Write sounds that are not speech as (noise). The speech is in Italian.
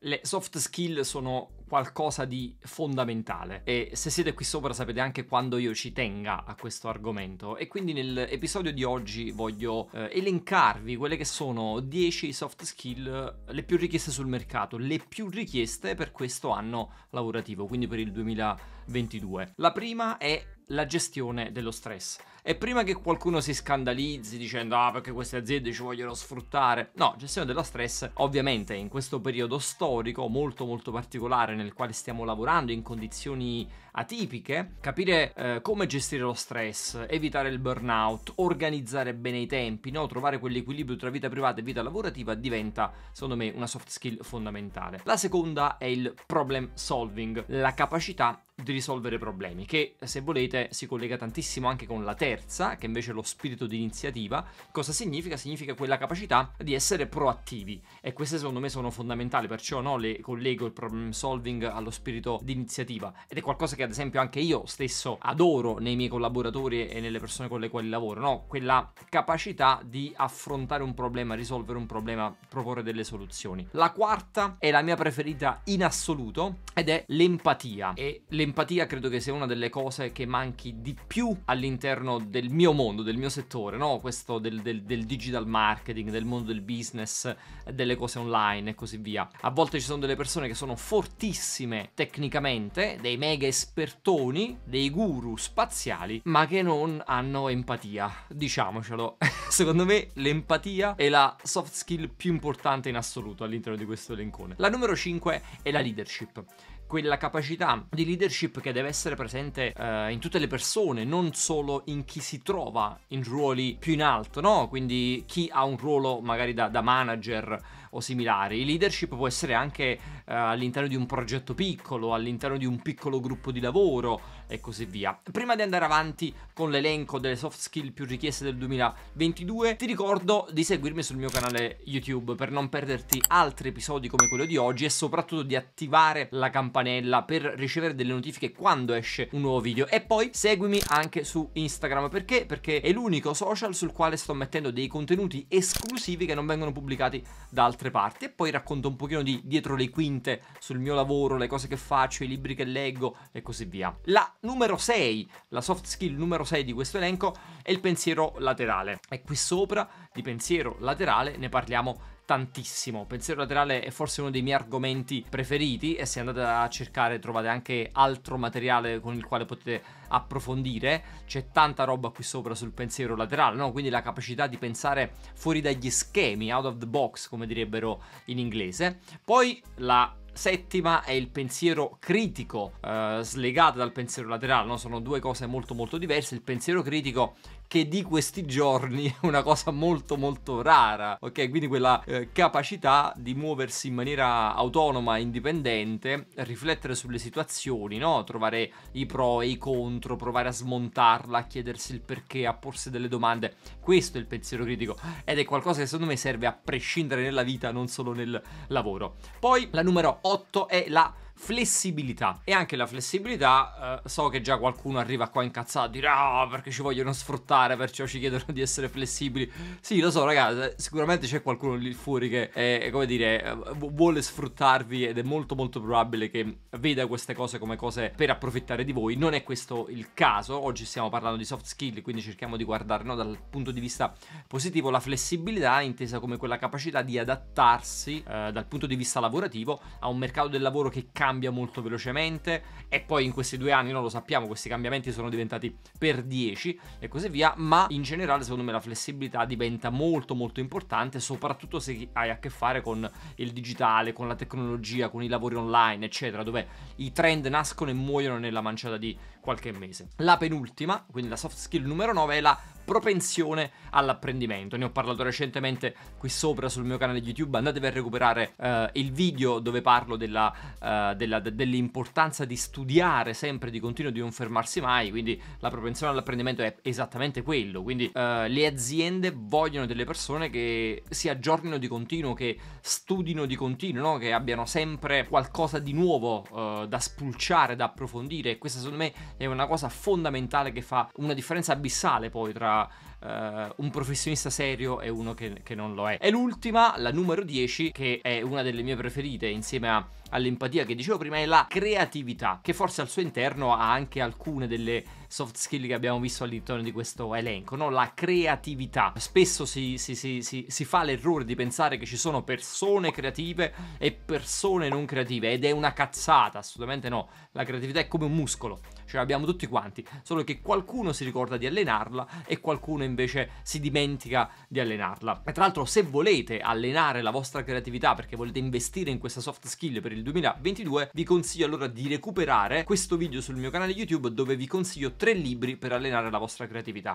Le soft skill sono qualcosa di fondamentale e se siete qui sopra sapete anche quando io ci tenga a questo argomento e quindi nell'episodio di oggi voglio eh, elencarvi quelle che sono 10 soft skill le più richieste sul mercato, le più richieste per questo anno lavorativo, quindi per il 2022. La prima è la gestione dello stress. E prima che qualcuno si scandalizzi dicendo ah perché queste aziende ci vogliono sfruttare, no, gestione dello stress ovviamente in questo periodo storico molto molto particolare nel quale stiamo lavorando in condizioni atipiche, capire eh, come gestire lo stress, evitare il burnout, organizzare bene i tempi, no? trovare quell'equilibrio tra vita privata e vita lavorativa diventa secondo me una soft skill fondamentale. La seconda è il problem solving, la capacità di risolvere problemi, che se volete si collega tantissimo anche con la terra terza, che invece è lo spirito di iniziativa, cosa significa? Significa quella capacità di essere proattivi e queste secondo me sono fondamentali, perciò no, le collego il problem solving allo spirito di iniziativa ed è qualcosa che ad esempio anche io stesso adoro nei miei collaboratori e nelle persone con le quali lavoro, no? quella capacità di affrontare un problema, risolvere un problema, proporre delle soluzioni. La quarta è la mia preferita in assoluto ed è l'empatia e l'empatia credo che sia una delle cose che manchi di più all'interno del mio mondo, del mio settore, no? questo del, del, del, digital marketing, del mondo del business, delle cose online e così via. A volte ci sono delle persone che sono fortissime tecnicamente, dei mega espertoni, dei guru spaziali, ma che non hanno empatia, diciamocelo. (laughs) Secondo me l'empatia è la soft skill più importante in assoluto all'interno di questo elencone. La numero 5 è la leadership quella capacità di leadership che deve essere presente eh, in tutte le persone, non solo in chi si trova in ruoli più in alto, no? Quindi chi ha un ruolo magari da, da manager o similari. Leadership può essere anche uh, all'interno di un progetto piccolo, all'interno di un piccolo gruppo di lavoro e così via. Prima di andare avanti con l'elenco delle soft skill più richieste del 2022, ti ricordo di seguirmi sul mio canale YouTube per non perderti altri episodi come quello di oggi e soprattutto di attivare la campanella per ricevere delle notifiche quando esce un nuovo video. E poi seguimi anche su Instagram perché? Perché è l'unico social sul quale sto mettendo dei contenuti esclusivi che non vengono pubblicati da altri altre parti e poi racconto un pochino di dietro le quinte sul mio lavoro, le cose che faccio, i libri che leggo e così via. La numero 6, la soft skill numero 6 di questo elenco è il pensiero laterale e qui sopra di pensiero laterale ne parliamo tantissimo. Pensiero laterale è forse uno dei miei argomenti preferiti e se andate a cercare trovate anche altro materiale con il quale potete approfondire. C'è tanta roba qui sopra sul pensiero laterale, no? quindi la capacità di pensare fuori dagli schemi, out of the box come direbbero in inglese. Poi la settima è il pensiero critico, eh, slegato dal pensiero laterale, no? sono due cose molto molto diverse. Il pensiero critico che di questi giorni è una cosa molto molto rara, ok? Quindi quella eh, capacità di muoversi in maniera autonoma, indipendente, riflettere sulle situazioni, no? Trovare i pro e i contro, provare a smontarla, a chiedersi il perché, a porsi delle domande. Questo è il pensiero critico ed è qualcosa che secondo me serve a prescindere nella vita, non solo nel lavoro. Poi la numero 8 è la flessibilità. E anche la flessibilità, eh, so che già qualcuno arriva qua incazzato, dirà oh, ah, perché ci vogliono sfruttare, perciò ci chiedono di essere flessibili. Sì, lo so ragazzi, eh, sicuramente c'è qualcuno lì fuori che, è, come dire, eh, vuole sfruttarvi ed è molto molto probabile che veda queste cose come cose per approfittare di voi. Non è questo il caso, oggi stiamo parlando di soft skill, quindi cerchiamo di guardare no, dal punto di vista positivo la flessibilità intesa come quella capacità di adattarsi eh, dal punto di vista lavorativo a un mercato del lavoro che cambia cambia molto velocemente e poi in questi due anni, non lo sappiamo, questi cambiamenti sono diventati per 10 e così via, ma in generale secondo me la flessibilità diventa molto molto importante, soprattutto se hai a che fare con il digitale, con la tecnologia, con i lavori online, eccetera, dove i trend nascono e muoiono nella manciata di qualche mese. La penultima, quindi la soft skill numero 9 è la propensione all'apprendimento. Ne ho parlato recentemente qui sopra sul mio canale YouTube, andatevi a recuperare uh, il video dove parlo della, uh, della, dell'importanza di studiare sempre di continuo, di non fermarsi mai, quindi la propensione all'apprendimento è esattamente quello, quindi eh, le aziende vogliono delle persone che si aggiornino di continuo, che studino di continuo, no? che abbiano sempre qualcosa di nuovo eh, da spulciare, da approfondire e questa secondo me è una cosa fondamentale che fa una differenza abissale poi tra eh, un professionista serio e uno che, che non lo è. E l'ultima, la numero 10, che è una delle mie preferite insieme a all'empatia che dicevo prima è la creatività, che forse al suo interno ha anche alcune delle soft skill che abbiamo visto all'interno di questo elenco, no? la creatività. Spesso si, si, si, si fa l'errore di pensare che ci sono persone creative e persone non creative ed è una cazzata, assolutamente no. La creatività è come un muscolo, ce l'abbiamo tutti quanti, solo che qualcuno si ricorda di allenarla e qualcuno invece si dimentica di allenarla. E tra l'altro se volete allenare la vostra creatività perché volete investire in questa soft skill per il 2022, vi consiglio allora di recuperare questo video sul mio canale YouTube dove vi consiglio tre libri per allenare la vostra creatività.